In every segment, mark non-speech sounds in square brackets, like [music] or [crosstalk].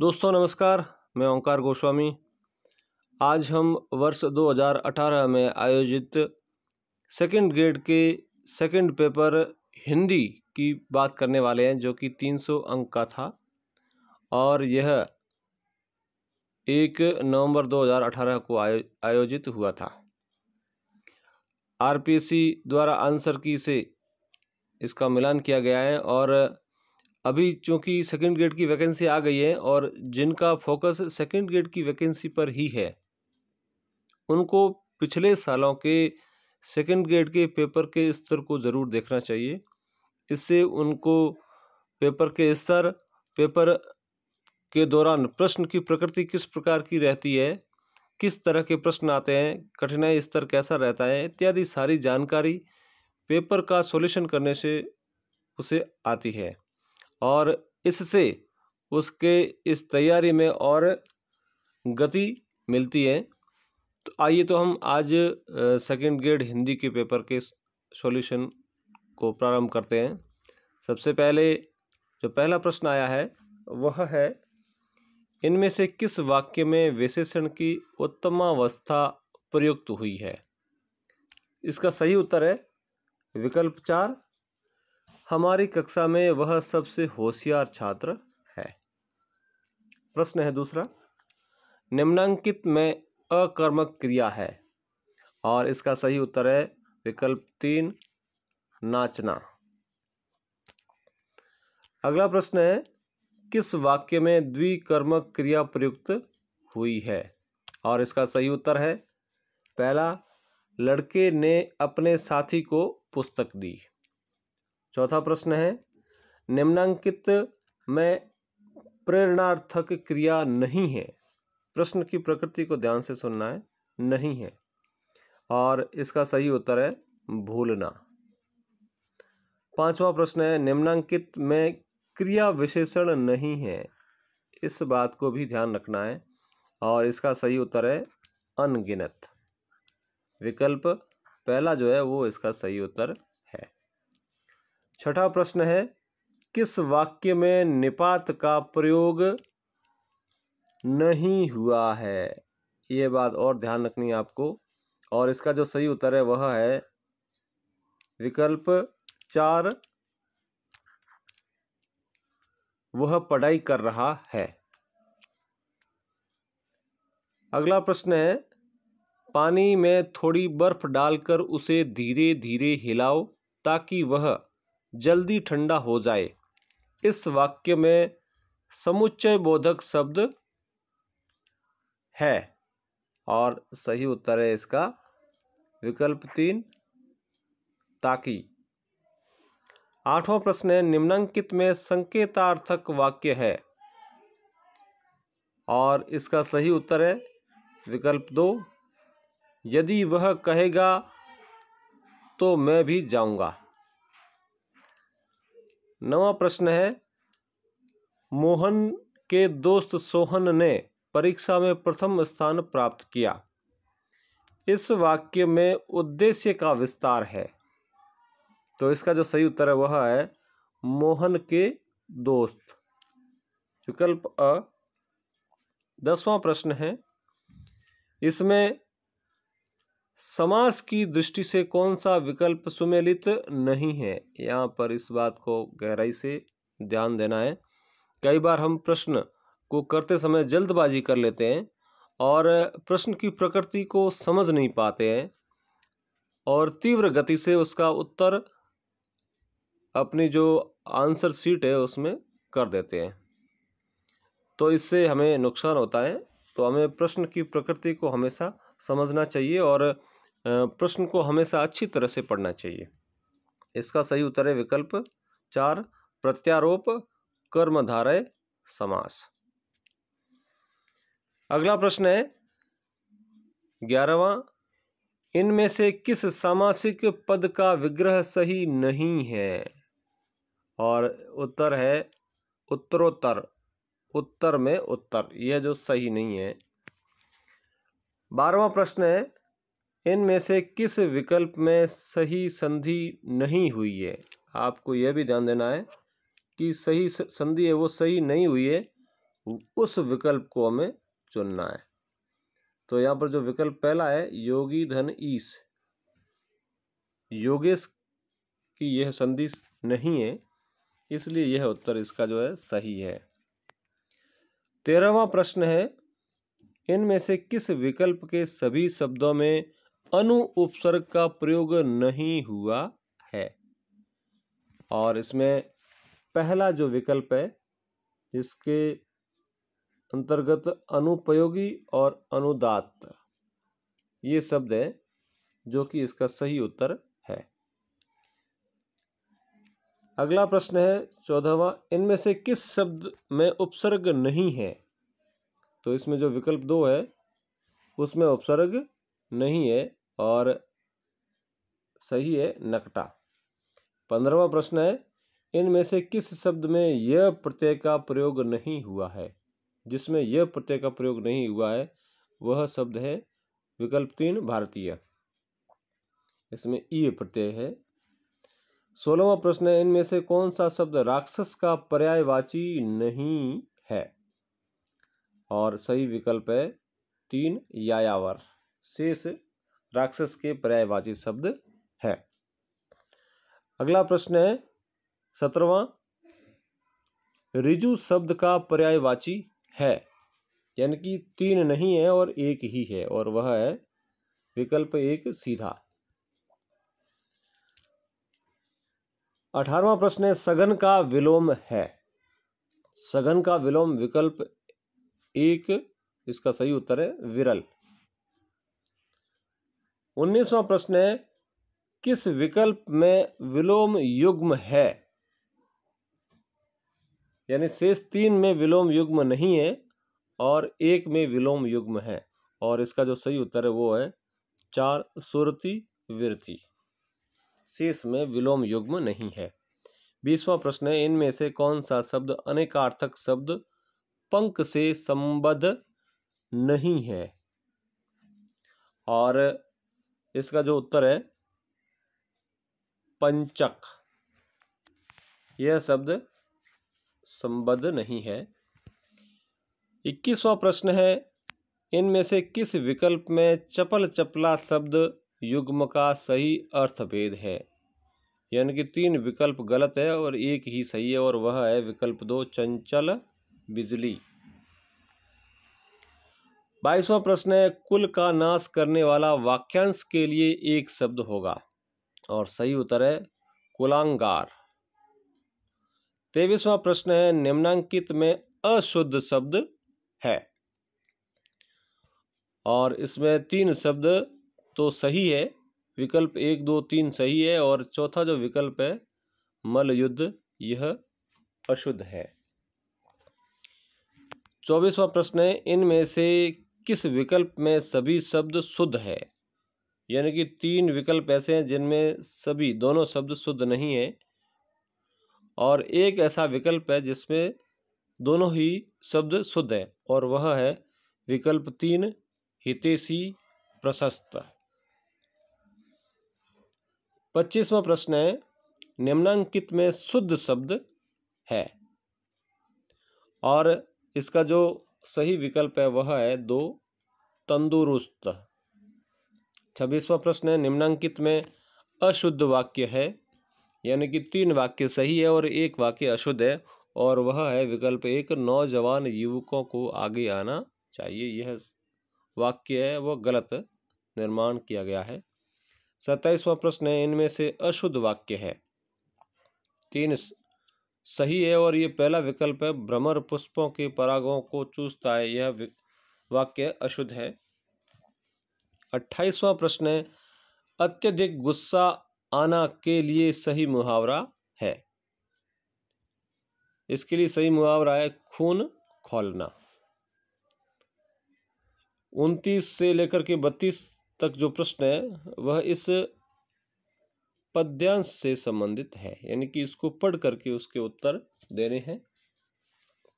दोस्तों नमस्कार मैं ओंकार गोस्वामी आज हम वर्ष 2018 में आयोजित सेकंड ग्रेड के सेकंड पेपर हिंदी की बात करने वाले हैं जो कि 300 अंक का था और यह एक नवंबर 2018 को आयो, आयोजित हुआ था आरपीसी द्वारा आंसर की से इसका मिलान किया गया है और अभी चूँकि सेकेंड ग्रेड की वैकेंसी आ गई है और जिनका फोकस सेकेंड ग्रेड की वैकेंसी पर ही है उनको पिछले सालों के सेकेंड ग्रेड के पेपर के स्तर को ज़रूर देखना चाहिए इससे उनको पेपर के स्तर पेपर के दौरान प्रश्न की प्रकृति किस प्रकार की रहती है किस तरह के प्रश्न आते हैं कठिनाई स्तर कैसा रहता है इत्यादि सारी जानकारी पेपर का सॉल्यूशन करने से उसे आती है और इससे उसके इस तैयारी में और गति मिलती है तो आइए तो हम आज सेकंड ग्रेड हिंदी के पेपर के सॉल्यूशन को प्रारंभ करते हैं सबसे पहले जो पहला प्रश्न आया है वह है इनमें से किस वाक्य में विशेषण की उत्तमावस्था प्रयुक्त हुई है इसका सही उत्तर है विकल्प चार हमारी कक्षा में वह सबसे होशियार छात्र है प्रश्न है दूसरा निम्नांकित में अकर्मक क्रिया है और इसका सही उत्तर है विकल्प तीन नाचना अगला प्रश्न है किस वाक्य में द्विकर्मक क्रिया प्रयुक्त हुई है और इसका सही उत्तर है पहला लड़के ने अपने साथी को पुस्तक दी चौथा प्रश्न है निम्नांकित में प्रेरणार्थक क्रिया नहीं है प्रश्न की प्रकृति को ध्यान से सुनना है नहीं है और इसका सही उत्तर है भूलना पांचवा प्रश्न है निम्नांकित में क्रिया विशेषण नहीं है इस बात को भी ध्यान रखना है और इसका सही उत्तर है अनगिनत विकल्प पहला जो है वो इसका सही उत्तर छठा प्रश्न है किस वाक्य में निपात का प्रयोग नहीं हुआ है ये बात और ध्यान रखनी है आपको और इसका जो सही उत्तर है वह है विकल्प चार वह पढ़ाई कर रहा है अगला प्रश्न है पानी में थोड़ी बर्फ डालकर उसे धीरे धीरे हिलाओ ताकि वह जल्दी ठंडा हो जाए इस वाक्य में समुच्चय बोधक शब्द है और सही उत्तर है इसका विकल्प तीन ताकि आठवां प्रश्न है निम्नांकित में संकेतार्थक वाक्य है और इसका सही उत्तर है विकल्प दो यदि वह कहेगा तो मैं भी जाऊंगा नवा प्रश्न है मोहन के दोस्त सोहन ने परीक्षा में प्रथम स्थान प्राप्त किया इस वाक्य में उद्देश्य का विस्तार है तो इसका जो सही उत्तर है वह है मोहन के दोस्त विकल्प अ दसवां प्रश्न है इसमें समास की दृष्टि से कौन सा विकल्प सुमेलित नहीं है यहाँ पर इस बात को गहराई से ध्यान देना है कई बार हम प्रश्न को करते समय जल्दबाजी कर लेते हैं और प्रश्न की प्रकृति को समझ नहीं पाते हैं और तीव्र गति से उसका उत्तर अपनी जो आंसर सीट है उसमें कर देते हैं तो इससे हमें नुकसान होता है तो हमें प्रश्न की प्रकृति को हमेशा समझना चाहिए और प्रश्न को हमेशा अच्छी तरह से पढ़ना चाहिए इसका सही उत्तर है विकल्प चार प्रत्यारोप कर्मधारय समास अगला प्रश्न है ग्यारहवा इनमें से किस सामासिक पद का विग्रह सही नहीं है और उत्तर है उत्तरोत्तर उत्तर में उत्तर यह जो सही नहीं है बारहवा प्रश्न है इनमें से किस विकल्प में सही संधि नहीं हुई है आपको यह भी ध्यान देना है कि सही संधि है वो सही नहीं हुई है उस विकल्प को हमें चुनना है तो यहाँ पर जो विकल्प पहला है योगी धन ईश योगेश की यह संधि नहीं है इसलिए यह उत्तर इसका जो है सही है तेरहवा प्रश्न है इनमें से किस विकल्प के सभी शब्दों में अनु उपसर्ग का प्रयोग नहीं हुआ है और इसमें पहला जो विकल्प है जिसके अंतर्गत अनुपयोगी और अनुदात ये शब्द है जो कि इसका सही उत्तर है अगला प्रश्न है चौदहवा इनमें से किस शब्द में उपसर्ग नहीं है तो इसमें जो विकल्प दो है उसमें उपसर्ग नहीं है और सही है नकटा पंद्रहवा प्रश्न है इनमें से किस शब्द में यह प्रत्यय का प्रयोग नहीं हुआ है जिसमें यह प्रत्यय का प्रयोग नहीं हुआ है वह शब्द है विकल्प तीन भारतीय इसमें ई प्रत्यय है सोलहवा प्रश्न है इनमें से कौन सा शब्द राक्षस का पर्यायवाची नहीं है और सही विकल्प है तीन यायावर शेष राक्षस के पर्यायवाची शब्द है अगला प्रश्न है सत्रवा रिजु शब्द का पर्यायवाची है यानी कि तीन नहीं है और एक ही है और वह है विकल्प एक सीधा अठारवा प्रश्न है सघन का विलोम है सघन का विलोम विकल्प एक इसका सही उत्तर है विरल उन्नीसवा प्रश्न है किस विकल्प में विलोम युग्म है यानी शेष तीन में विलोम युग्म नहीं है और एक में विलोम युग्म है और इसका जो सही उत्तर है वो है चार सुरती वृत्ति शेष में विलोम युग्म नहीं है बीसवां प्रश्न है इनमें से कौन सा शब्द अनेकार्थक शब्द पंक से संबद्ध नहीं है और इसका जो उत्तर है पंचक यह शब्द संबद्ध नहीं है इक्कीसवा प्रश्न है इनमें से किस विकल्प में चपल चपला शब्द युग्म का सही अर्थ भेद है यानी कि तीन विकल्प गलत है और एक ही सही है और वह है विकल्प दो चंचल बिजली बाईसवां प्रश्न है कुल का नाश करने वाला वाक्यांश के लिए एक शब्द होगा और सही उत्तर है कुलांगार तेईसवां प्रश्न है निम्नांकित में अशुद्ध शब्द है और इसमें तीन शब्द तो सही है विकल्प एक दो तीन सही है और चौथा जो विकल्प है मल युद्ध यह अशुद्ध है चौबीसवा प्रश्न है इनमें से किस विकल्प में सभी शब्द शुद्ध है यानी कि तीन विकल्प ऐसे हैं जिनमें सभी दोनों शब्द शुद्ध नहीं है और एक ऐसा विकल्प है जिसमें दोनों ही शब्द शुद्ध है और वह है विकल्प तीन हितेशी प्रशस्त पच्चीसवा प्रश्न है निम्नांकित में शुद्ध शब्द है और इसका जो सही विकल्प है वह है दो तंदुरुस्त छब्बीसवा प्रश्न है निम्नांकित में अशुद्ध वाक्य है यानी कि तीन वाक्य सही है और एक वाक्य अशुद्ध है और वह है विकल्प एक नौजवान युवकों को आगे आना चाहिए यह वाक्य है वह गलत निर्माण किया गया है सत्ताईसवां प्रश्न है इनमें से अशुद्ध वाक्य है तीन सही है और ये पहला विकल्प है भ्रमर पुष्पों के परागों को चूसता है यह वाक्य अशुद्ध है अट्ठाईसवां प्रश्न है अत्यधिक गुस्सा आना के लिए सही मुहावरा है इसके लिए सही मुहावरा है खून खोलना उनतीस से लेकर के बत्तीस तक जो प्रश्न है वह इस पद्यांश से संबंधित है यानी कि इसको पढ़ करके उसके उत्तर देने हैं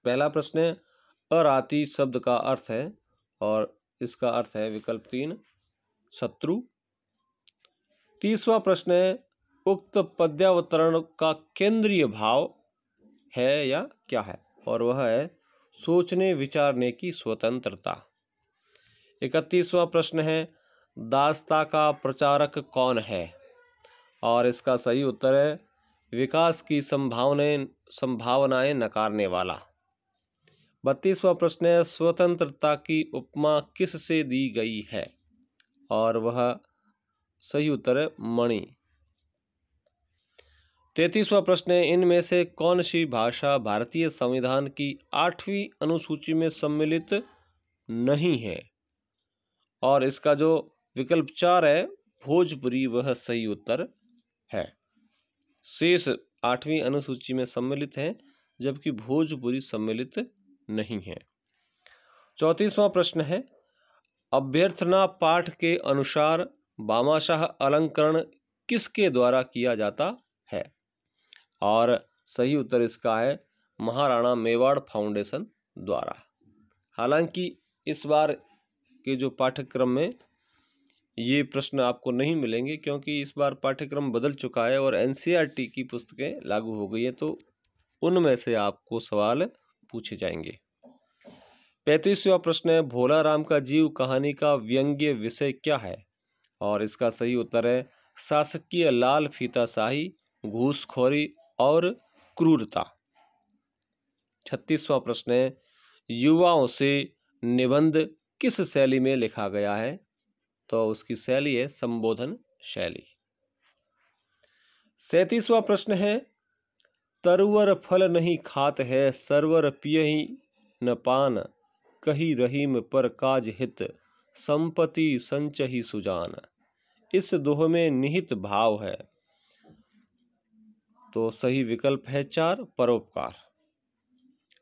पहला प्रश्न है अराती शब्द का अर्थ है और इसका अर्थ है विकल्प तीन शत्रु तीसवा प्रश्न है उक्त पद्यावतरण का केंद्रीय भाव है या क्या है और वह है सोचने विचारने की स्वतंत्रता इकतीसवां प्रश्न है दास्ता का प्रचारक कौन है और इसका सही उत्तर है विकास की संभावनाएं संभावनाएं नकारने वाला बत्तीसवा प्रश्न है स्वतंत्रता की उपमा किस से दी गई है और वह सही उत्तर है मणि तैतीसवा प्रश्न है इनमें से कौन सी भाषा भारतीय संविधान की आठवीं अनुसूची में सम्मिलित नहीं है और इसका जो विकल्प चार है भोजपुरी वह सही उत्तर है शेष आठवीं अनुसूची में सम्मिलित हैं जबकि भोजपुरी सम्मिलित नहीं है चौंतीसवां प्रश्न है अभ्यर्थना पाठ के अनुसार बामाशाह अलंकरण किसके द्वारा किया जाता है और सही उत्तर इसका है महाराणा मेवाड़ फाउंडेशन द्वारा हालांकि इस बार के जो पाठ्यक्रम में ये प्रश्न आपको नहीं मिलेंगे क्योंकि इस बार पाठ्यक्रम बदल चुका है और एन e की पुस्तकें लागू हो गई हैं तो उनमें से आपको सवाल पूछे जाएंगे पैंतीसवा प्रश्न है भोला राम का जीव कहानी का व्यंग्य विषय क्या है और इसका सही उत्तर है शासकीय लाल फीताशाही घूसखोरी और क्रूरता छत्तीसवां प्रश्न है युवाओं से निबंध किस शैली में लिखा गया है तो उसकी शैली है संबोधन शैली सैतीसवा प्रश्न है तरवर फल नहीं खात है सरवर पिय ही न पान कही रहीम पर काज हित संपत्ति संचही सुजान इस दोह में निहित भाव है तो सही विकल्प है चार परोपकार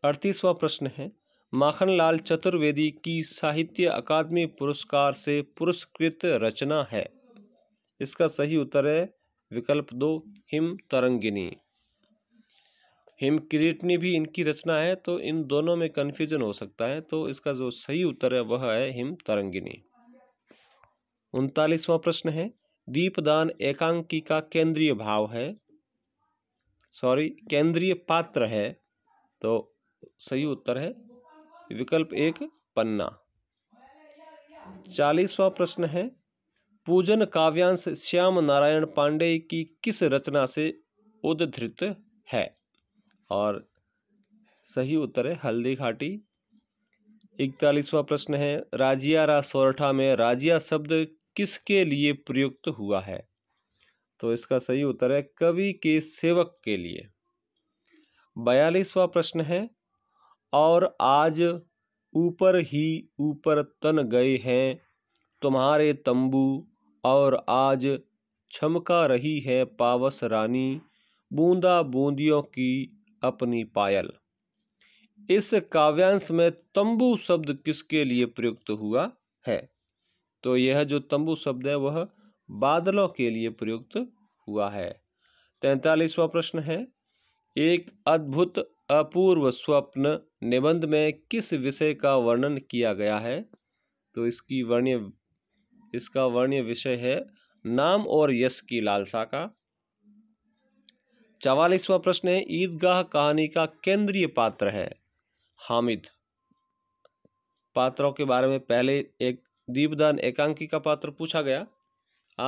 अड़तीसवा प्रश्न है माखनलाल चतुर्वेदी की साहित्य अकादमी पुरस्कार से पुरस्कृत रचना है इसका सही उत्तर है विकल्प दो हिम तरंगिनी हिम किरीटनी भी इनकी रचना है तो इन दोनों में कन्फ्यूजन हो सकता है तो इसका जो सही उत्तर है वह है हिम तरंगिनी उनतालीसवां प्रश्न है दीपदान एकांकी का केंद्रीय भाव है सॉरी केंद्रीय पात्र है तो सही उत्तर है विकल्प एक पन्ना चालीसवा प्रश्न है पूजन काव्यांश श्याम नारायण पांडे की किस रचना से उद्धृत है और सही उत्तर है हल्दी घाटी इकतालीसवा प्रश्न है राजिया रा सोरठा में राजिया शब्द किसके लिए प्रयुक्त हुआ है तो इसका सही उत्तर है कवि के सेवक के लिए बयालीसवा प्रश्न है और आज ऊपर ही ऊपर तन गए हैं तुम्हारे तंबू और आज छमका रही है पावस रानी बूंदा बूंदियों की अपनी पायल इस काव्यांश में तंबू शब्द किसके लिए प्रयुक्त हुआ है तो यह जो तंबू शब्द है वह बादलों के लिए प्रयुक्त हुआ है तैतालीसवा प्रश्न है एक अद्भुत अपूर्व स्वप्न निबंध में किस विषय का वर्णन किया गया है तो इसकी वर्ण्य इसका वर्ण्य विषय है नाम और यश की लालसा का चवालीसवा प्रश्न है ईदगाह कहानी का केंद्रीय पात्र है हामिद पात्रों के बारे में पहले एक दीपदान एकांकी का पात्र पूछा गया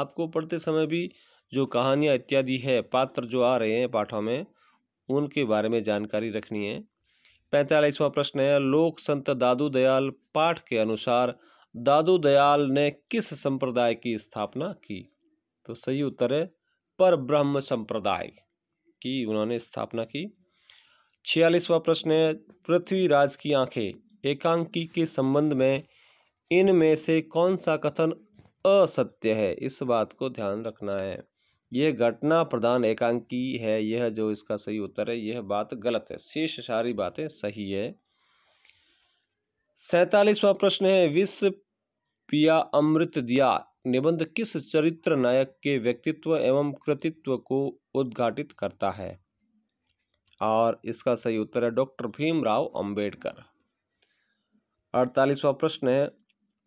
आपको पढ़ते समय भी जो कहानियां इत्यादि है पात्र जो आ रहे हैं पाठों में उनके बारे में जानकारी रखनी है पैंतालीसवां प्रश्न है लोक संत दादू दयाल पाठ के अनुसार दादू दयाल ने किस संप्रदाय की स्थापना की तो सही उत्तर है पर ब्रह्म संप्रदाय की उन्होंने स्थापना की छियालीसवां प्रश्न है पृथ्वीराज की आंखें एकांकी के संबंध में इनमें से कौन सा कथन असत्य है इस बात को ध्यान रखना है यह घटना प्रधान एकांकी है यह जो इसका सही उत्तर है यह बात गलत है शेष सारी बातें सही है सैतालीसवा प्रश्न है विश्व पिया अमृत दिया निबंध किस चरित्र नायक के व्यक्तित्व एवं कृतित्व को उद्घाटित करता है और इसका सही उत्तर है डॉक्टर भीमराव अंबेडकर अड़तालीसवा प्रश्न है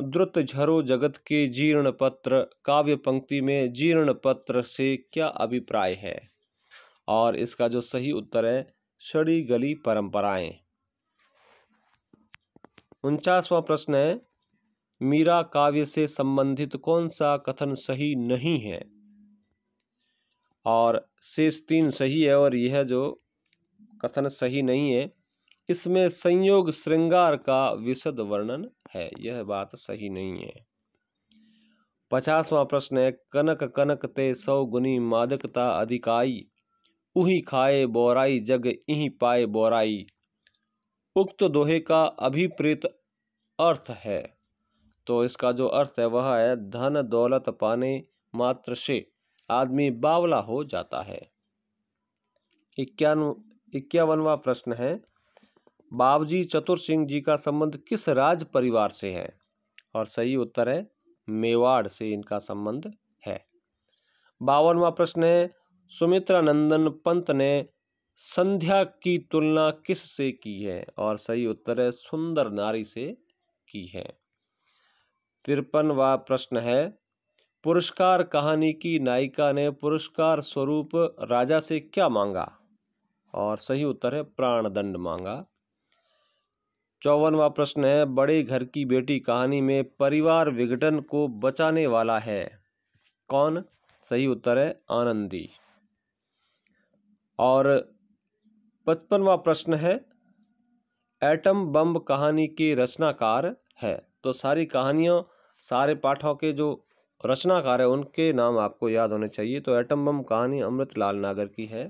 द्रुत झरो जगत के जीर्ण पत्र काव्य पंक्ति में जीर्ण पत्र से क्या अभिप्राय है और इसका जो सही उत्तर है सड़ी गली परंपराएं उनचासवा प्रश्न है मीरा काव्य से संबंधित कौन सा कथन सही नहीं है और शेष तीन सही है और यह जो कथन सही नहीं है इसमें संयोग श्रृंगार का विशद वर्णन है यह बात सही नहीं है पचासवा प्रश्न है कनक कनक ते सौ गुनी मादकता अधिकाई उही खाए बोराई जग इही पाए बोराई उक्त दोहे का अभिप्रेत अर्थ है तो इसका जो अर्थ है वह है धन दौलत पाने मात्र से आदमी बावला हो जाता है इक्यावन इक्यावनवा प्रश्न है बाबूजी चतुर सिंह जी का संबंध किस राज परिवार से है और सही उत्तर है मेवाड़ से इनका संबंध है बावनवा प्रश्न है सुमित्रा नंदन पंत ने संध्या की तुलना किस से की है और सही उत्तर है सुंदर नारी से की है तिरपनवा प्रश्न है पुरस्कार कहानी की नायिका ने पुरस्कार स्वरूप राजा से क्या मांगा और सही उत्तर है प्राणदंड मांगा चौवनवा प्रश्न है बड़े घर की बेटी कहानी में परिवार विघटन को बचाने वाला है कौन सही उत्तर है आनंदी और पचपनवा प्रश्न है एटम बम कहानी के रचनाकार है तो सारी कहानियों सारे पाठों के जो रचनाकार है उनके नाम आपको याद होने चाहिए तो एटम बम कहानी अमृत लाल नागर की है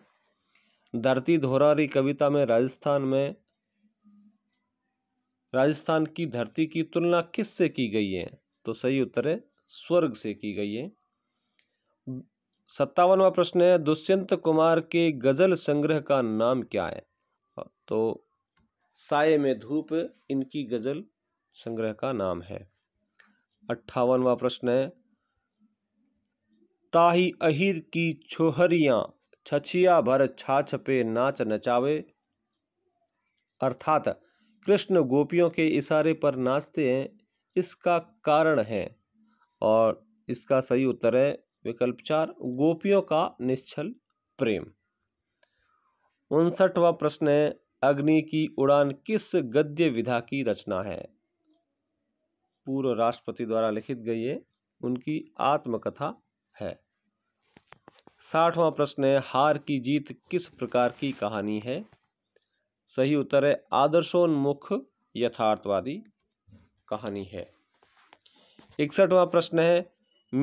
धरती धोरारी कविता में राजस्थान में राजस्थान की धरती की तुलना किस से की गई है तो सही उत्तर है स्वर्ग से की गई है सत्तावनवा प्रश्न है दुष्यंत कुमार के गजल संग्रह का नाम क्या है तो साय में धूप इनकी गजल संग्रह का नाम है अट्ठावनवा प्रश्न है ताही अहिर की छोहरिया छछिया भर छाछ पे नाच नचावे अर्थात कृष्ण गोपियों के इशारे पर नाचते हैं इसका कारण है और इसका सही उत्तर है विकल्प चार गोपियों का निश्चल प्रेम उनसठवा प्रश्न है अग्नि की उड़ान किस गद्य विधा की रचना है पूर्व राष्ट्रपति द्वारा लिखित गई है उनकी आत्मकथा है साठवां प्रश्न है हार की जीत किस प्रकार की कहानी है सही उत्तर है आदर्शोन्मुख यथार्थवादी कहानी है इकसठवा प्रश्न है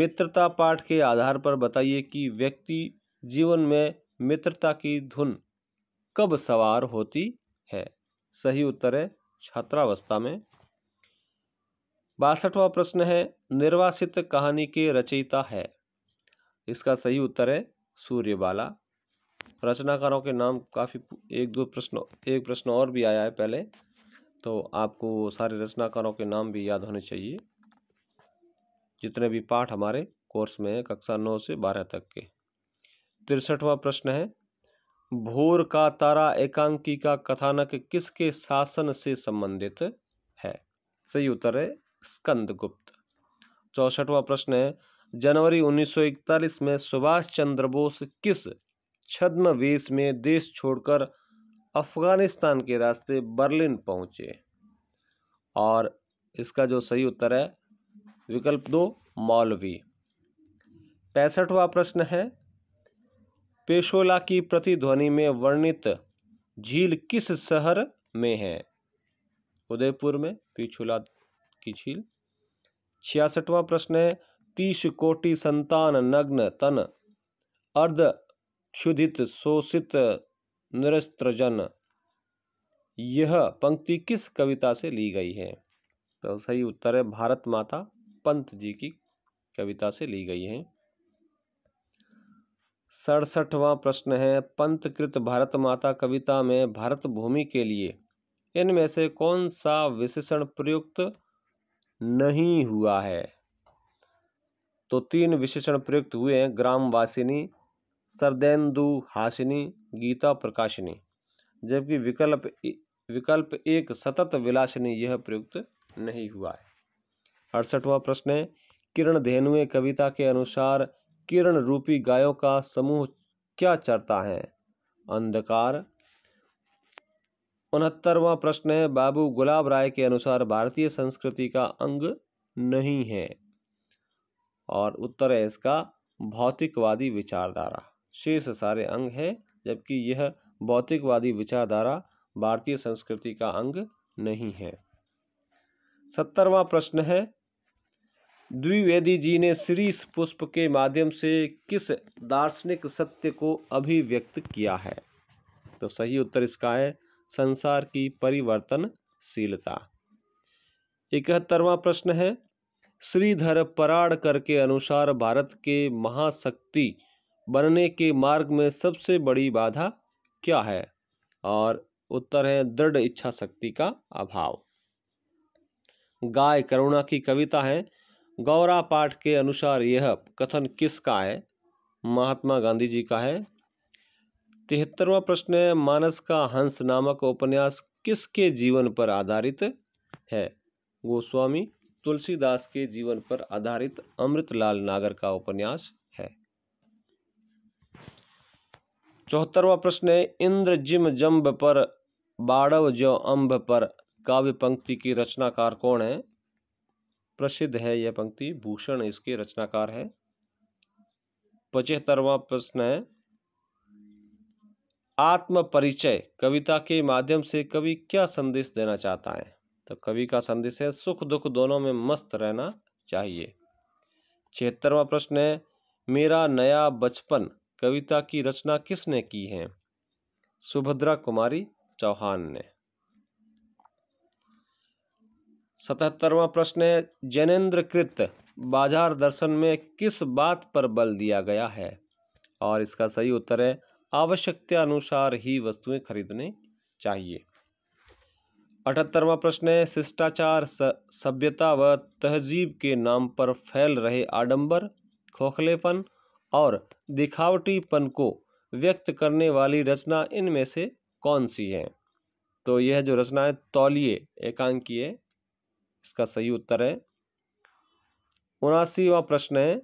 मित्रता पाठ के आधार पर बताइए कि व्यक्ति जीवन में मित्रता की धुन कब सवार होती है सही उत्तर है छात्रावस्था में बासठवा प्रश्न है निर्वासित कहानी के रचयिता है इसका सही उत्तर है सूर्यबाला रचनाकारों के नाम काफ़ी एक दो प्रश्न एक प्रश्न और भी आया है पहले तो आपको सारे रचनाकारों के नाम भी याद होने चाहिए जितने भी पाठ हमारे कोर्स में हैं कक्षा नौ से बारह तक के तिरसठवा प्रश्न है भोर का तारा एकांकी का कथानक किसके शासन से संबंधित है सही उत्तर है स्कंदगुप्त चौसठवा प्रश्न है जनवरी 1941 में सुभाष चंद्र बोस किस छद्म वेश में देश छोड़कर अफगानिस्तान के रास्ते बर्लिन पहुंचे और इसका जो सही उत्तर है विकल्प दो मौलवी पैंसठवा प्रश्न है पेशोला की प्रतिध्वनि में वर्णित झील किस शहर में है उदयपुर में पिछुला की झील छियासठवां प्रश्न है तीस कोटि संतान नग्न तन अर्ध क्षुधित शोषित निरस्त्रजन यह पंक्ति किस कविता से ली गई है तो सही उत्तर है भारत माता पंत जी की कविता से ली गई है सड़सठवां प्रश्न है पंतकृत भारत माता कविता में भारत भूमि के लिए इनमें से कौन सा विशेषण प्रयुक्त नहीं हुआ है तो तीन विशेषण प्रयुक्त हुए हैं ग्रामवासिनी सरदेन्दु हासिनी गीता प्रकाशिनी जबकि विकल्प विकल्प एक सतत विलासिनी यह प्रयुक्त नहीं हुआ है अड़सठवां प्रश्न है किरण धेनुए कविता के अनुसार किरण रूपी गायों का समूह क्या चरता है अंधकार उनहत्तरवां प्रश्न है बाबू गुलाब राय के अनुसार भारतीय संस्कृति का अंग नहीं है और उत्तर है इसका भौतिकवादी विचारधारा शेष सारे अंग हैं जबकि यह भौतिकवादी विचारधारा भारतीय संस्कृति का अंग नहीं है सत्तरवा प्रश्न है द्विवेदी जी ने श्री पुष्प के माध्यम से किस दार्शनिक सत्य को अभिव्यक्त किया है तो सही उत्तर इसका है संसार की परिवर्तनशीलता इकहत्तरवा प्रश्न है श्रीधर पराड़कर के अनुसार भारत के महाशक्ति बनने के मार्ग में सबसे बड़ी बाधा क्या है और उत्तर है दृढ़ इच्छा शक्ति का अभाव गाय करुणा की कविता है गौरा पाठ के अनुसार यह कथन किसका है महात्मा गांधी जी का है तिहत्तरवा प्रश्न है मानस का हंस नामक उपन्यास किसके जीवन पर आधारित है गोस्वामी तुलसीदास के जीवन पर आधारित अमृतलाल नागर का उपन्यास चौहत्तरवा प्रश्न है इंद्र जिम जम्ब पर बाड़व जो अम्ब पर काव्य पंक्ति की रचनाकार कौन है प्रसिद्ध है यह पंक्ति भूषण इसके रचनाकार है पचहत्तरवा प्रश्न है आत्म परिचय कविता के माध्यम से कवि क्या संदेश देना चाहता है तो कवि का संदेश है सुख दुख दोनों में मस्त रहना चाहिए छिहत्तरवा प्रश्न है मेरा नया बचपन कविता की रचना किसने की है सुभद्रा कुमारी चौहान ने सतहत्तरवा प्रश्न है जैनेन्द्रकृत बाजार दर्शन में किस बात पर बल दिया गया है और इसका सही उत्तर है आवश्यकता अनुसार ही वस्तुएं खरीदनी चाहिए अठहत्तरवा प्रश्न है शिष्टाचार सभ्यता व तहजीब के नाम पर फैल रहे आडंबर खोखलेपन और दिखावटीपन को व्यक्त करने वाली रचना इनमें से कौन सी है तो यह जो रचना है तौलिए एकांकीय इसका सही उत्तर है उनासीवा प्रश्न है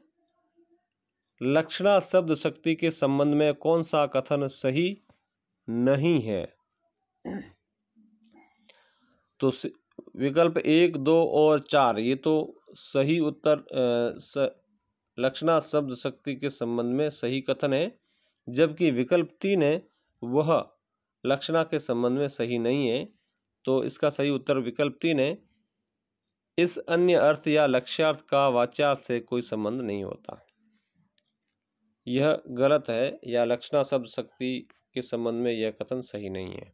लक्षणा शब्द शक्ति के संबंध में कौन सा कथन सही नहीं है तो विकल्प एक दो और चार ये तो सही उत्तर लक्षणा शब्द शक्ति के संबंध में सही कथन है जबकि विकल्प तीन है वह लक्षणा के संबंध में सही नहीं है तो इसका सही उत्तर विकल्प तीन है इस अन्य अर्थ या लक्ष्यार्थ का वाच्यार्थ से कोई संबंध नहीं होता यह गलत है या लक्षणा शब्द शक्ति के संबंध में यह कथन सही नहीं है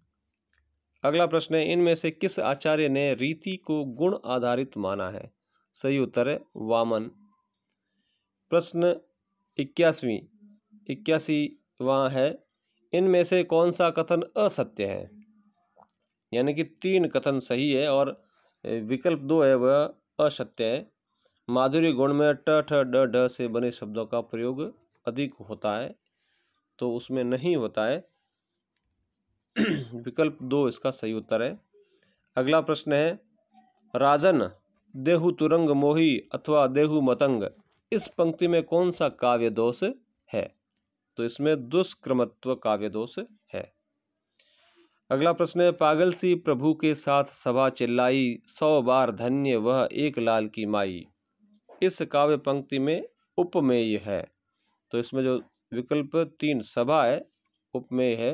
अगला प्रश्न है इनमें से किस आचार्य ने रीति को गुण आधारित माना है सही उत्तर है वामन प्रश्न इक्यासवीं वहाँ है इनमें से कौन सा कथन असत्य है यानी कि तीन कथन सही है और विकल्प दो है वह असत्य है माधुरी गुण में ट ठ ड ढ से बने शब्दों का प्रयोग अधिक होता है तो उसमें नहीं होता है [clears throat] विकल्प दो इसका सही उत्तर है अगला प्रश्न है राजन देहु तुरंग मोही अथवा देहु मतंग इस पंक्ति में कौन सा काव्य दोष है तो इसमें दुष्क्रमत्व काव्य दोष है अगला प्रश्न है पागल सी प्रभु के साथ सभा चिल्लाई सौ बार धन्य वह एक लाल की माई इस काव्य पंक्ति में उपमेय है तो इसमें जो विकल्प तीन सभा है उपमेय है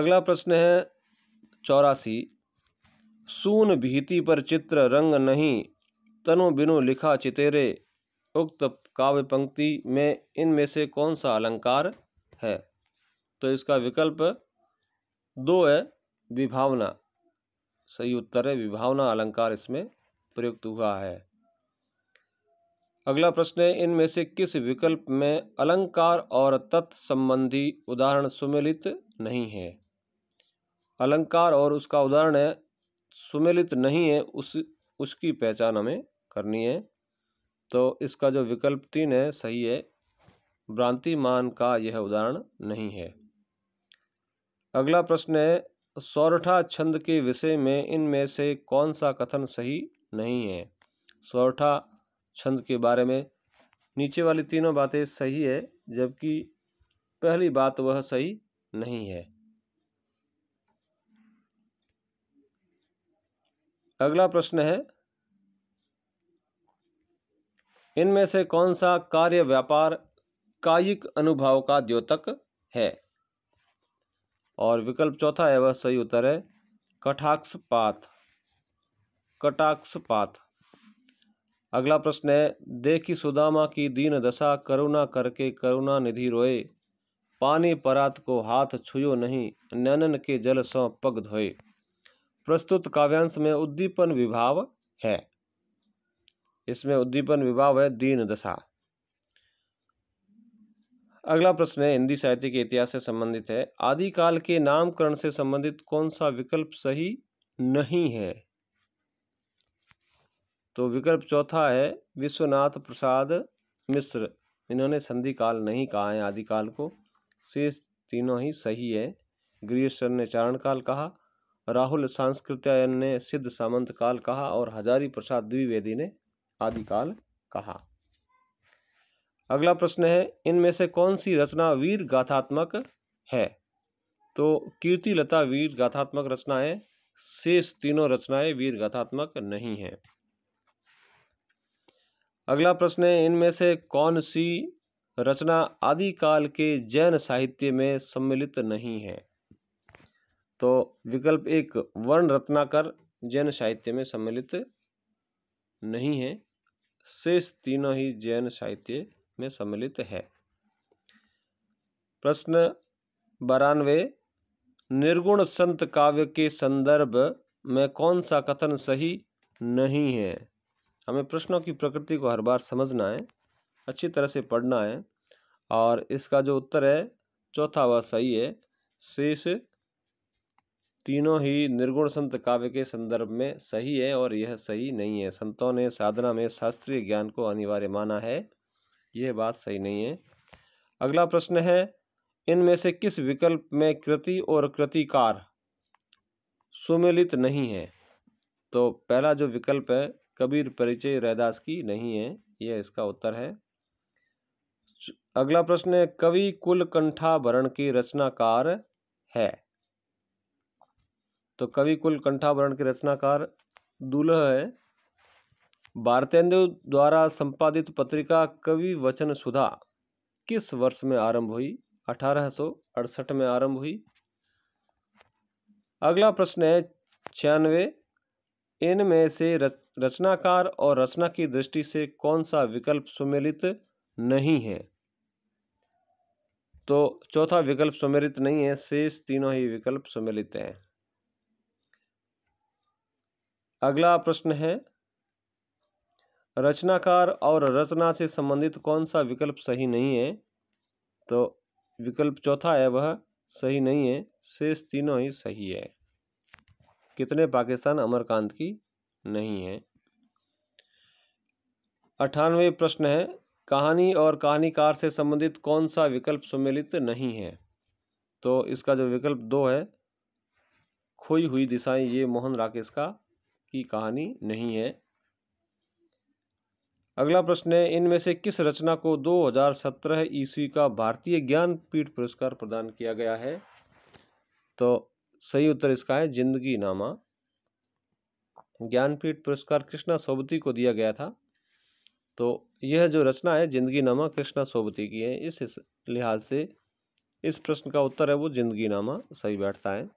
अगला प्रश्न है चौरासी सून भीति पर चित्र रंग नहीं तनु बिनु लिखा चितेरे उक्त काव्य पंक्ति में इनमें से कौन सा अलंकार है तो इसका विकल्प दो है विभावना सही उत्तर है विभावना अलंकार इसमें प्रयुक्त हुआ है अगला प्रश्न है इनमें से किस विकल्प में अलंकार और तत्संबंधी उदाहरण सुमेलित नहीं है अलंकार और उसका उदाहरण है सुमेलित नहीं है उस उसकी पहचान हमें करनी है तो इसका जो विकल्प तीन है सही है भ्रांतिमान का यह उदाहरण नहीं है अगला प्रश्न है सौरठा छंद के विषय में इनमें से कौन सा कथन सही नहीं है सौरठा छंद के बारे में नीचे वाली तीनों बातें सही है जबकि पहली बात वह सही नहीं है अगला प्रश्न है इनमें से कौन सा कार्य व्यापार कायिक अनुभव का द्योतक है और विकल्प चौथा है वह सही उत्तर है कटाक्षपात कटाक्षपात अगला प्रश्न है देखी सुदामा की दीन दशा करुणा करके करुणा निधि रोए पानी परात को हाथ छुयो नहीं ननन के जल सौ पग धोए प्रस्तुत काव्यांश में उद्दीपन विभाव है इसमें उद्दीपन विभाव है दीन दशा अगला प्रश्न है हिंदी साहित्य के इतिहास से संबंधित है आदिकाल के नामकरण से संबंधित कौन सा विकल्प सही नहीं है तो विकल्प चौथा है विश्वनाथ प्रसाद मिश्र इन्होंने संधि काल नहीं कहा है आदिकाल को शेष तीनों ही सही है ग्रीष्वर ने चारण काल कहा राहुल सांस्कृत्यायन ने सिद्ध सामंत काल कहा और हजारी प्रसाद द्विवेदी ने आदिकाल कहा अगला प्रश्न है इनमें से कौन सी रचना वीर गाथात्मक है तो कीर्ति लता वीर गाथात्मक रचना है शेष तीनों रचनाएं वीर गाथात्मक नहीं है अगला प्रश्न है इनमें से कौन सी रचना आदिकाल के जैन साहित्य में सम्मिलित नहीं है तो विकल्प एक वर्ण रत्नाकर जैन साहित्य में सम्मिलित नहीं है शेष तीनों ही जैन साहित्य में सम्मिलित है प्रश्न बारानवे निर्गुण संत काव्य के संदर्भ में कौन सा कथन सही नहीं है हमें प्रश्नों की प्रकृति को हर बार समझना है अच्छी तरह से पढ़ना है और इसका जो उत्तर है चौथा वह सही है शेष तीनों ही निर्गुण संत काव्य के संदर्भ में सही है और यह सही नहीं है संतों ने साधना में शास्त्रीय ज्ञान को अनिवार्य माना है यह बात सही नहीं है अगला प्रश्न है इनमें से किस विकल्प में कृति और कृतिकार सुमिलित नहीं है तो पहला जो विकल्प है कबीर परिचय रैदास की नहीं है यह इसका उत्तर है अगला प्रश्न है कवि कुल कंठाभरण की रचनाकार है तो कवि कुल कंठाभरण के रचनाकार दूल्ह है भारतेंदु द्वारा संपादित पत्रिका कवि वचन सुधा किस वर्ष में आरंभ हुई अठारह में आरंभ हुई अगला प्रश्न है छियानवे इनमें से रचनाकार और रचना की दृष्टि से कौन सा विकल्प सुमेलित नहीं है तो चौथा विकल्प सुमेलित नहीं है शेष तीनों ही विकल्प सुमेलित हैं अगला प्रश्न है रचनाकार और रचना से संबंधित कौन सा विकल्प सही नहीं है तो विकल्प चौथा है वह सही नहीं है शेष तीनों ही सही है कितने पाकिस्तान अमरकांत की नहीं है अठानवे प्रश्न है कहानी और कहानीकार से संबंधित कौन सा विकल्प सम्मिलित नहीं है तो इसका जो विकल्प दो है खोई हुई दिशाएं ये मोहन राकेश का की कहानी नहीं है अगला प्रश्न है इनमें से किस रचना को 2017 ईस्वी का भारतीय ज्ञानपीठ पुरस्कार प्रदान किया गया है तो सही उत्तर इसका है जिंदगी नामा ज्ञानपीठ पुरस्कार कृष्णा सोबती को दिया गया था तो यह जो रचना है जिंदगी नामा कृष्णा सोबती की है इस, इस लिहाज से इस प्रश्न का उत्तर है वो जिंदगी नामा सही बैठता है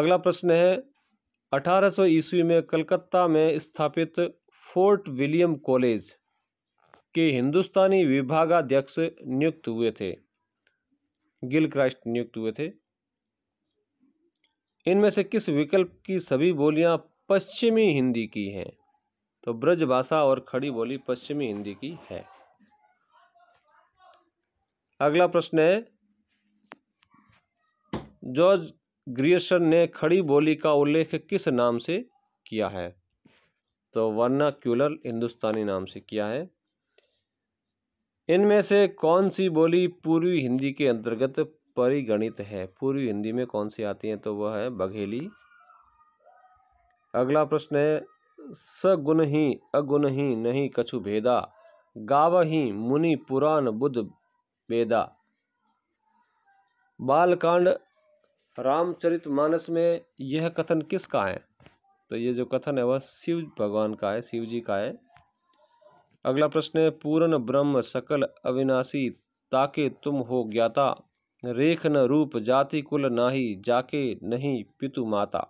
अगला प्रश्न है अठारह सौ ईस्वी में कलकत्ता में स्थापित फोर्ट विलियम कॉलेज के हिंदुस्तानी विभागाध्यक्ष नियुक्त हुए थे गिलक्राइस्ट नियुक्त हुए थे इनमें से किस विकल्प की सभी बोलियां पश्चिमी हिंदी की हैं तो ब्रज भाषा और खड़ी बोली पश्चिमी हिंदी की है अगला प्रश्न है जॉर्ज ग्रियर्सन ने खड़ी बोली का उल्लेख किस नाम से किया है तो वर्नाक्यूलर हिंदुस्तानी नाम से किया है इनमें से कौन सी बोली पूर्वी हिंदी के अंतर्गत परिगणित है पूर्वी हिंदी में कौन सी आती है तो वह है बघेली अगला प्रश्न है सगुण ही अगुण ही नहीं कछु भेदा गाव ही मुनि पुराण बुद्ध वेदा बालकांड रामचरित मानस में यह कथन किसका है तो ये जो कथन है वह शिव भगवान का है शिव जी का है अगला प्रश्न है पूर्ण ब्रह्म सकल अविनाशी ताके तुम हो ज्ञाता रेख न रूप जाति कुल नाही जाके नहीं पितु माता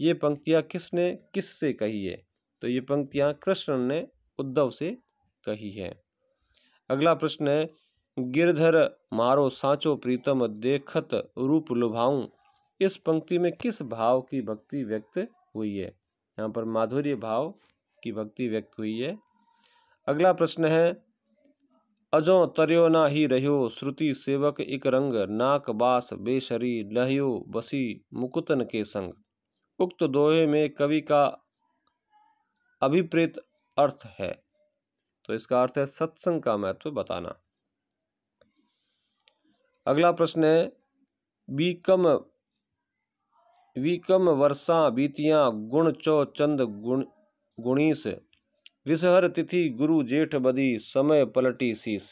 ये पंक्तियाँ किसने किससे कही है तो ये पंक्तियाँ कृष्ण ने उद्धव से कही है अगला प्रश्न है गिरधर मारो साँचो प्रीतम देखत रूप लुभाऊं इस पंक्ति में किस भाव की भक्ति व्यक्त हुई है यहाँ पर माधुर्य भाव की भक्ति व्यक्त हुई है अगला प्रश्न है अजो तरयो ना ही रहो श्रुति सेवक इक रंग नाक बास बेशरी लहयो बसी मुकुतन के संग उक्त दोहे में कवि का अभिप्रेत अर्थ है तो इसका अर्थ है सत्संग का महत्व बताना अगला प्रश्न है बीकम विकम वर्षा बीतियाँ गुण चौ चंद गुण गुणीस विषहर तिथि गुरु जेठ बदी समय पलटी शीस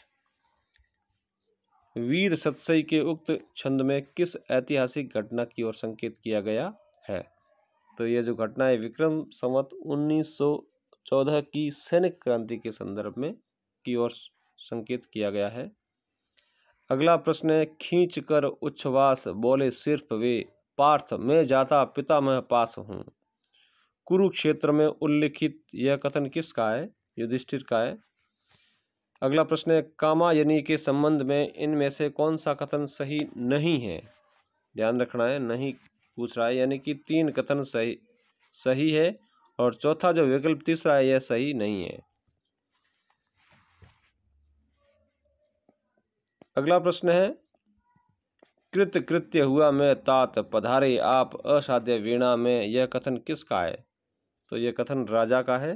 वीर सत्सई के उक्त छंद में किस ऐतिहासिक घटना की ओर संकेत किया गया है तो यह जो घटना है विक्रम संवत 1914 की सैनिक क्रांति के संदर्भ में की ओर संकेत किया गया है अगला प्रश्न है खींच कर उच्छ्वास बोले सिर्फ वे पार्थ मैं जाता पिता मैं पास हूँ कुरुक्षेत्र में उल्लिखित यह कथन किसका है युधिष्ठिर का है अगला प्रश्न है कामायनी के संबंध में इनमें से कौन सा कथन सही नहीं है ध्यान रखना है नहीं पूछ रहा है यानी कि तीन कथन सही सही है और चौथा जो विकल्प तीसरा है यह सही नहीं है अगला प्रश्न है कृत कृत्य हुआ में तात पधारे आप असाध्य वीणा में यह कथन किसका है तो यह कथन राजा का है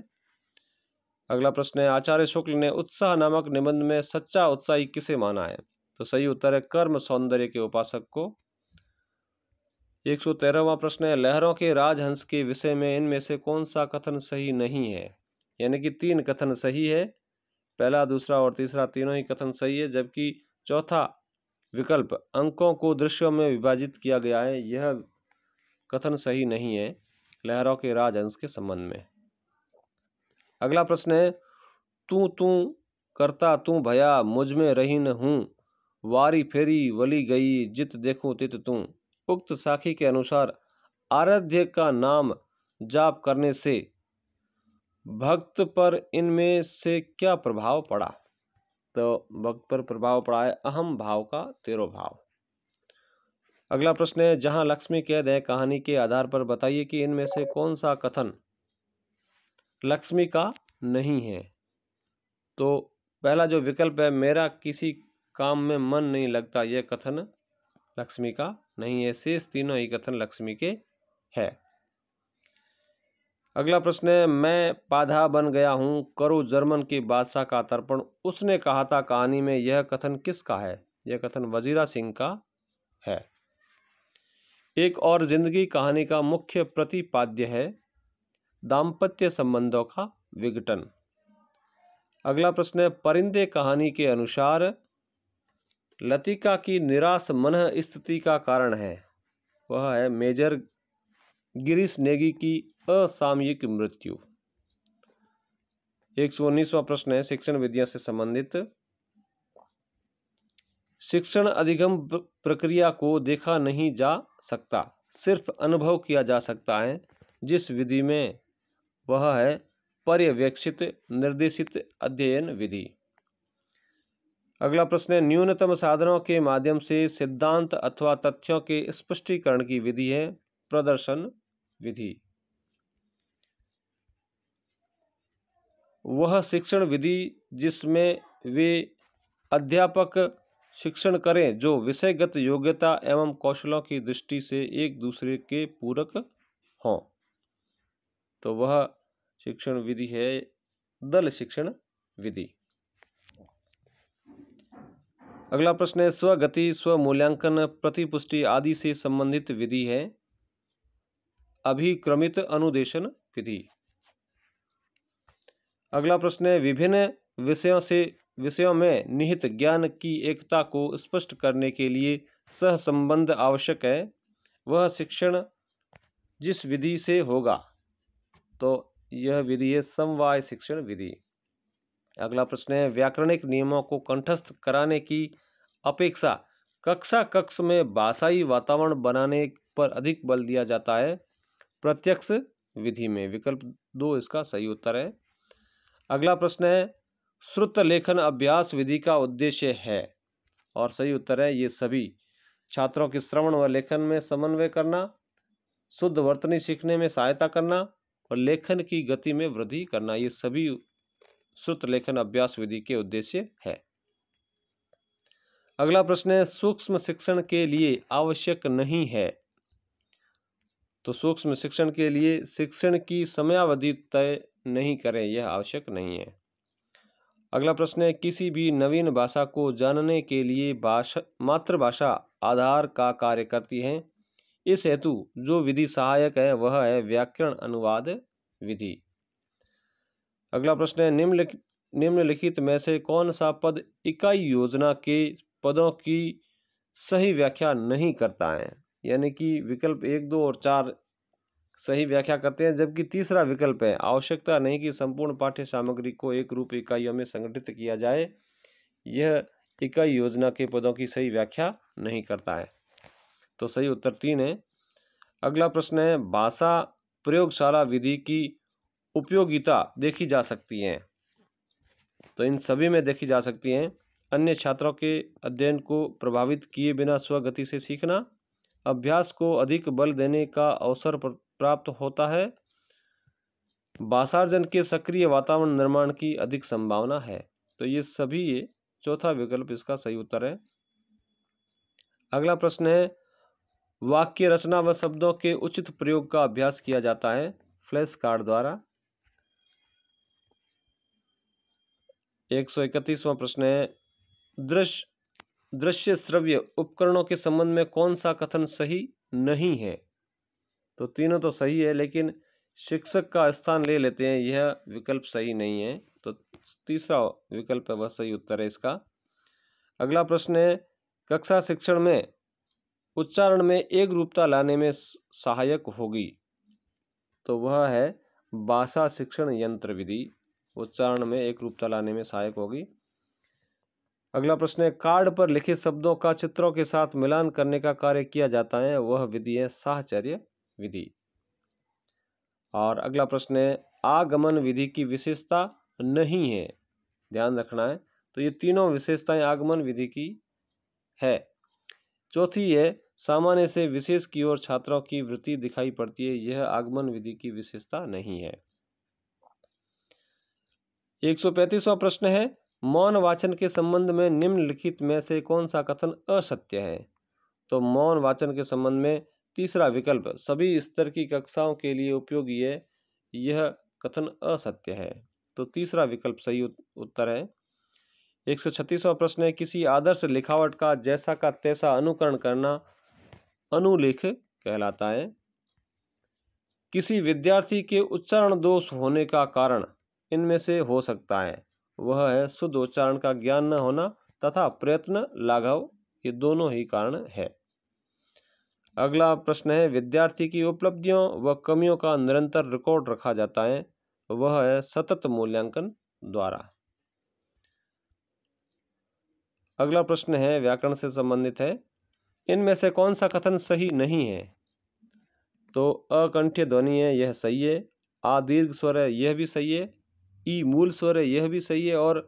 अगला प्रश्न है आचार्य शुक्ल ने उत्साह नामक निबंध में सच्चा उत्साही किसे माना है तो सही उत्तर है कर्म सौंदर्य के उपासक को एक सौ तेरहवा प्रश्न है लहरों के राजहंस के विषय में इनमें से कौन सा कथन सही नहीं है यानी कि तीन कथन सही है पहला दूसरा और तीसरा तीनों ही कथन सही है जबकि चौथा विकल्प अंकों को दृश्यों में विभाजित किया गया है यह कथन सही नहीं है लहरों के अंश के संबंध में अगला प्रश्न है तू तू करता तू भया मुझ में न हूँ वारी फेरी वली गई जित देखूँ तित तू उक्त साखी के अनुसार आराध्य का नाम जाप करने से भक्त पर इनमें से क्या प्रभाव पड़ा तो वक्त पर प्रभाव पड़ा है अहम भाव का तेरो भाव अगला प्रश्न है जहां लक्ष्मी कैद है कहानी के आधार पर बताइए कि इनमें से कौन सा कथन लक्ष्मी का नहीं है तो पहला जो विकल्प है मेरा किसी काम में मन नहीं लगता यह कथन लक्ष्मी का नहीं है शेष तीनों ही कथन लक्ष्मी के है अगला प्रश्न है मैं पाधा बन गया हूँ करो जर्मन के बादशाह का तर्पण उसने कहा था कहानी में यह कथन किसका है यह कथन वजीरा सिंह का है एक और जिंदगी कहानी का मुख्य प्रतिपाद्य है दाम्पत्य संबंधों का विघटन अगला प्रश्न है परिंदे कहानी के अनुसार लतिका की निराश मन स्थिति का कारण है वह है मेजर गिरीश नेगी की असामयिक मृत्यु एक सौ उन्नीसवा प्रश्न है शिक्षण विद्या से संबंधित शिक्षण अधिगम प्रक्रिया को देखा नहीं जा सकता सिर्फ अनुभव किया जा सकता है जिस विधि में वह है पर्यवेक्षित निर्देशित अध्ययन विधि अगला प्रश्न है न्यूनतम साधनों के माध्यम से सिद्धांत अथवा तथ्यों के स्पष्टीकरण की विधि है प्रदर्शन विधि वह शिक्षण विधि जिसमें वे अध्यापक शिक्षण करें जो विषयगत योग्यता एवं कौशलों की दृष्टि से एक दूसरे के पूरक हों तो वह शिक्षण विधि है दल शिक्षण विधि अगला प्रश्न है स्वगति स्वमूल्यांकन प्रतिपुष्टि आदि से संबंधित विधि है अभिक्रमित अनुदेशन विधि अगला प्रश्न है विभिन्न विषयों से विषयों में निहित ज्ञान की एकता को स्पष्ट करने के लिए सहसंबंध आवश्यक है वह शिक्षण जिस विधि से होगा तो यह विधि है समवाय शिक्षण विधि अगला प्रश्न है व्याकरणिक नियमों को कंठस्थ कराने की अपेक्षा कक्षा कक्ष में भाषाई वातावरण बनाने पर अधिक बल दिया जाता है प्रत्यक्ष विधि में विकल्प दो इसका सही उत्तर है अगला प्रश्न है श्रुत लेखन अभ्यास विधि का उद्देश्य है और सही उत्तर है ये सभी छात्रों के श्रवण व लेखन में समन्वय करना शुद्ध वर्तनी सीखने में सहायता करना और लेखन की गति में वृद्धि करना ये सभी श्रुत लेखन अभ्यास विधि के उद्देश्य है अगला प्रश्न है सूक्ष्म शिक्षण के लिए आवश्यक नहीं है तो सूक्ष्म शिक्षण के लिए शिक्षण की समयावधि तय नहीं करें यह आवश्यक नहीं है अगला प्रश्न है किसी भी नवीन भाषा को जानने के लिए भाषा मातृभाषा आधार का कार्य करती है इस हेतु जो विधि सहायक है वह है व्याकरण अनुवाद विधि अगला प्रश्न है निम्नलिख निम्नलिखित में से कौन सा पद इकाई योजना के पदों की सही व्याख्या नहीं करता है यानी कि विकल्प एक दो और चार सही व्याख्या करते हैं जबकि तीसरा विकल्प है आवश्यकता नहीं कि संपूर्ण पाठ्य सामग्री को एक रूप इकाइयों में संगठित किया जाए यह इकाई योजना के पदों की सही व्याख्या नहीं करता है तो सही उत्तर तीन है अगला प्रश्न है भाषा प्रयोगशाला विधि की उपयोगिता देखी जा सकती है तो इन सभी में देखी जा सकती हैं अन्य छात्रों के अध्ययन को प्रभावित किए बिना स्वगति से सीखना अभ्यास को अधिक बल देने का अवसर प्राप्त होता है बासार्जन के सक्रिय वातावरण निर्माण की अधिक संभावना है तो ये सभी ये चौथा विकल्प इसका सही उत्तर है अगला प्रश्न है वाक्य रचना व शब्दों के उचित प्रयोग का अभ्यास किया जाता है फ्लैश कार्ड द्वारा एक सौ इकतीसवां प्रश्न है दृश्य दृश्य श्रव्य उपकरणों के संबंध में कौन सा कथन सही नहीं है तो तीनों तो सही है लेकिन शिक्षक का स्थान ले लेते हैं यह विकल्प सही नहीं है तो तीसरा विकल्प है वह सही उत्तर है इसका अगला प्रश्न है कक्षा शिक्षण में उच्चारण में एक रूपता लाने में सहायक होगी तो वह है भाषा शिक्षण यंत्र विधि उच्चारण में एक रूपता लाने में सहायक होगी अगला प्रश्न है कार्ड पर लिखे शब्दों का चित्रों के साथ मिलान करने का कार्य किया जाता है वह विधि है साहचर्य विधि और अगला प्रश्न है आगमन विधि की विशेषता नहीं है ध्यान रखना है तो ये तीनों विशेषताएं आगमन विधि की है चौथी है सामान्य से विशेष की ओर छात्रों की वृत्ति दिखाई पड़ती है यह आगमन विधि की विशेषता नहीं है एक सौ पैंतीसवा प्रश्न है मौन वाचन के संबंध में निम्नलिखित में से कौन सा कथन असत्य है तो मौन वाचन के संबंध में तीसरा विकल्प सभी स्तर की कक्षाओं के लिए उपयोगी है यह कथन असत्य है तो तीसरा विकल्प सही उत्तर है एक सौ छत्तीसवा प्रश्न है किसी आदर्श लिखावट का जैसा का तैसा अनुकरण करना अनुलेख कहलाता है किसी विद्यार्थी के उच्चारण दोष होने का कारण इनमें से हो सकता है वह है शुद्ध उच्चारण का ज्ञान न होना तथा प्रयत्न लाघव ये दोनों ही कारण है अगला प्रश्न है विद्यार्थी की उपलब्धियों व कमियों का निरंतर रिकॉर्ड रखा जाता है वह है सतत मूल्यांकन द्वारा अगला प्रश्न है व्याकरण से संबंधित है इनमें से कौन सा कथन सही नहीं है तो अकंठ्य ध्वनि है यह सही है आ दीर्घ स्वर है यह भी सही है ई मूल स्वर है यह भी सही है और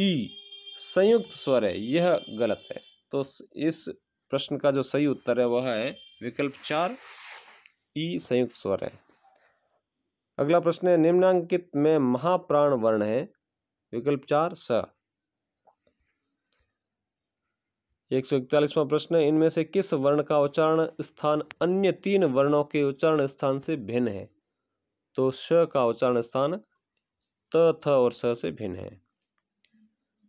ई संयुक्त स्वर है यह गलत है तो इस प्रश्न का जो सही उत्तर है वह है विकल्प चार ई संयुक्त स्वर है अगला प्रश्न है निम्नांकित में महाप्राण वर्ण है विकल्प चार स एक सौ इकतालीसवा प्रश्न है इनमें से किस वर्ण का उच्चारण स्थान अन्य तीन वर्णों के उच्चारण स्थान से भिन्न है तो श का उच्चारण स्थान त थ और स से भिन्न है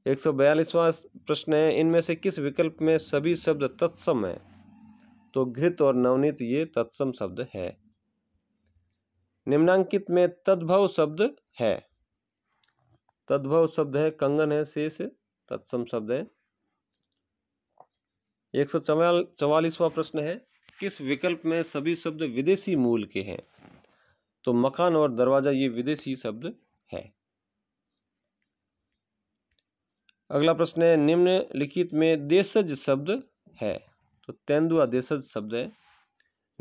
एक सौ बयालीसवां प्रश्न है इनमें से किस विकल्प में सभी शब्द तत्सम है तो घृत और नवनीत ये तत्सम शब्द है निम्नांकित में तद्भव शब्द है तद्भव शब्द है कंगन है शेष तत्सम शब्द है एक सौ चवालीसवां प्रश्न है किस विकल्प में सभी शब्द विदेशी मूल के हैं तो मकान और दरवाज़ा ये विदेशी शब्द है अगला प्रश्न है निम्न लिखित में देशज शब्द है तो तेंदुआ देशज शब्द है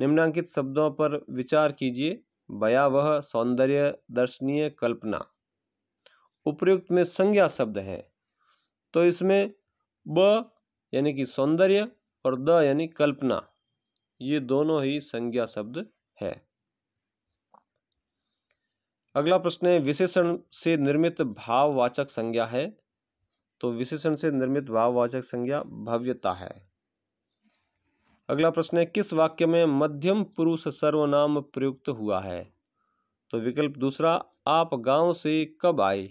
निम्नांकित शब्दों पर विचार कीजिए भयावह सौंदर्य दर्शनीय कल्पना उपयुक्त में संज्ञा शब्द है तो इसमें ब यानी कि सौंदर्य और द यानी कल्पना ये दोनों ही संज्ञा शब्द है अगला प्रश्न है विशेषण से निर्मित भाववाचक संज्ञा है तो विशेषण से निर्मित भाववाचक संज्ञा भव्यता है अगला प्रश्न है किस वाक्य में मध्यम पुरुष सर्वनाम प्रयुक्त हुआ है तो विकल्प दूसरा आप गांव से कब आए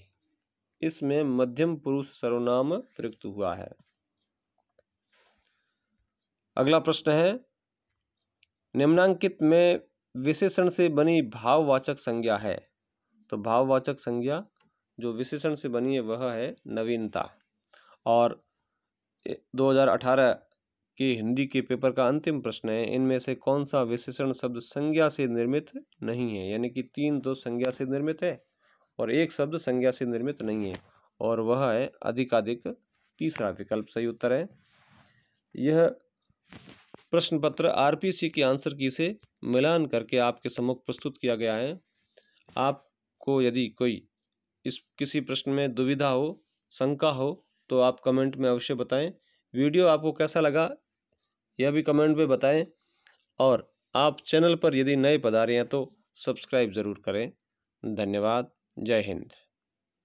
इसमें मध्यम पुरुष सर्वनाम प्रयुक्त हुआ है अगला प्रश्न है निम्नांकित में विशेषण से बनी भाववाचक संज्ञा है तो भाववाचक संज्ञा जो विशेषण से बनी है वह है नवीनता और 2018 के हिंदी के पेपर का अंतिम प्रश्न है इनमें से कौन सा विशेषण शब्द संज्ञा से निर्मित नहीं है यानी कि तीन तो संज्ञा से निर्मित है और एक शब्द संज्ञा से निर्मित नहीं है और वह है अधिकाधिक तीसरा विकल्प सही उत्तर है यह प्रश्न पत्र आर के आंसर की से मिलान करके आपके सम्मुख प्रस्तुत किया गया है आपको यदि कोई इस किसी प्रश्न में दुविधा हो शंका हो तो आप कमेंट में अवश्य बताएं वीडियो आपको कैसा लगा यह भी कमेंट में बताएं और आप चैनल पर यदि नए पधारे हैं तो सब्सक्राइब ज़रूर करें धन्यवाद जय हिंद